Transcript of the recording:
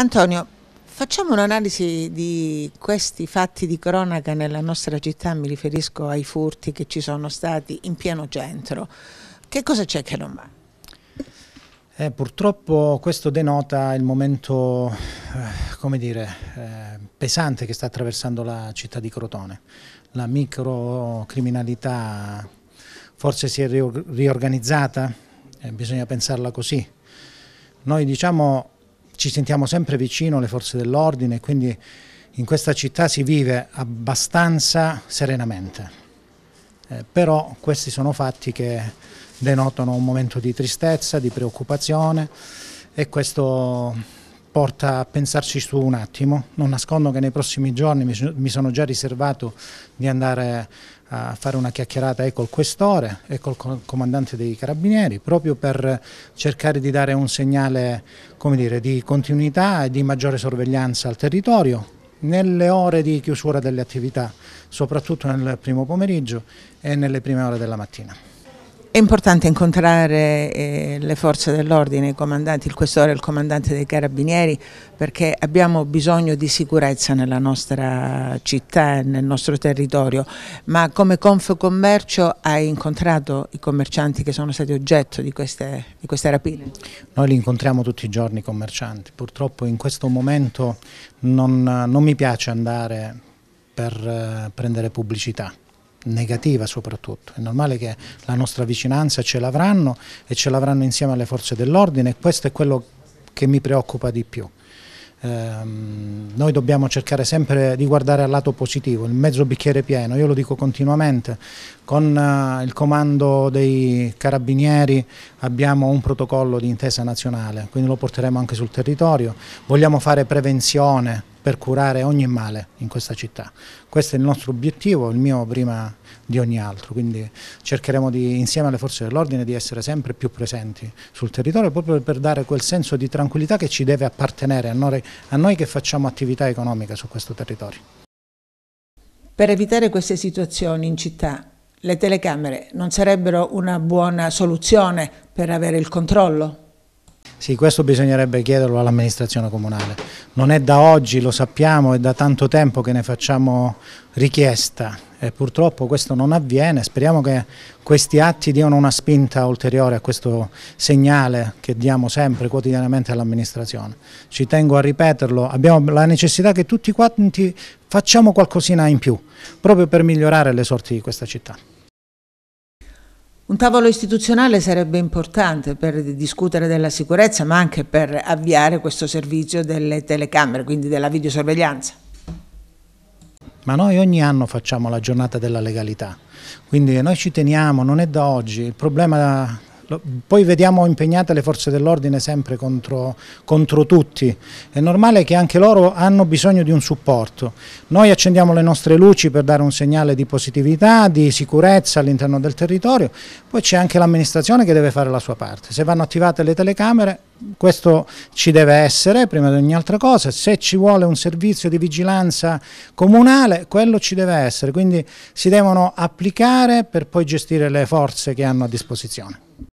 Antonio, facciamo un'analisi di questi fatti di cronaca nella nostra città, mi riferisco ai furti che ci sono stati in pieno centro. Che cosa c'è che non va? Eh, purtroppo questo denota il momento eh, dire, eh, pesante che sta attraversando la città di Crotone. La microcriminalità forse si è riorganizzata, eh, bisogna pensarla così. Noi diciamo ci sentiamo sempre vicino alle forze dell'ordine, e quindi in questa città si vive abbastanza serenamente. Eh, però questi sono fatti che denotano un momento di tristezza, di preoccupazione e questo porta a pensarci su un attimo. Non nascondo che nei prossimi giorni mi sono già riservato di andare a fare una chiacchierata e eh, col questore e col comandante dei carabinieri, proprio per cercare di dare un segnale dire, di continuità e di maggiore sorveglianza al territorio nelle ore di chiusura delle attività, soprattutto nel primo pomeriggio e nelle prime ore della mattina. È importante incontrare eh, le forze dell'ordine, i comandanti, il questore, e il comandante dei carabinieri perché abbiamo bisogno di sicurezza nella nostra città e nel nostro territorio, ma come Confcommercio hai incontrato i commercianti che sono stati oggetto di queste, di queste rapine? Noi li incontriamo tutti i giorni i commercianti, purtroppo in questo momento non, non mi piace andare per eh, prendere pubblicità negativa soprattutto. È normale che la nostra vicinanza ce l'avranno e ce l'avranno insieme alle forze dell'ordine e questo è quello che mi preoccupa di più. Ehm, noi dobbiamo cercare sempre di guardare al lato positivo, il mezzo bicchiere pieno, io lo dico continuamente, con eh, il comando dei carabinieri abbiamo un protocollo di intesa nazionale, quindi lo porteremo anche sul territorio, vogliamo fare prevenzione, per curare ogni male in questa città. Questo è il nostro obiettivo, il mio prima di ogni altro, quindi cercheremo di, insieme alle forze dell'ordine di essere sempre più presenti sul territorio proprio per dare quel senso di tranquillità che ci deve appartenere a noi, a noi che facciamo attività economica su questo territorio. Per evitare queste situazioni in città, le telecamere non sarebbero una buona soluzione per avere il controllo? Sì, questo bisognerebbe chiederlo all'amministrazione comunale. Non è da oggi, lo sappiamo, è da tanto tempo che ne facciamo richiesta e purtroppo questo non avviene. Speriamo che questi atti diano una spinta ulteriore a questo segnale che diamo sempre quotidianamente all'amministrazione. Ci tengo a ripeterlo, abbiamo la necessità che tutti quanti facciamo qualcosina in più, proprio per migliorare le sorti di questa città. Un tavolo istituzionale sarebbe importante per discutere della sicurezza, ma anche per avviare questo servizio delle telecamere, quindi della videosorveglianza. Ma noi ogni anno facciamo la giornata della legalità, quindi noi ci teniamo, non è da oggi. Il problema poi vediamo impegnate le forze dell'ordine sempre contro, contro, tutti, è normale che anche loro hanno bisogno di un supporto, noi accendiamo le nostre luci per dare un segnale di positività, di sicurezza all'interno del territorio, poi c'è anche l'amministrazione che deve fare la sua parte, se vanno attivate le telecamere questo ci deve essere prima di ogni altra cosa, se ci vuole un servizio di vigilanza comunale quello ci deve essere, quindi si devono applicare per poi gestire le forze che hanno a disposizione.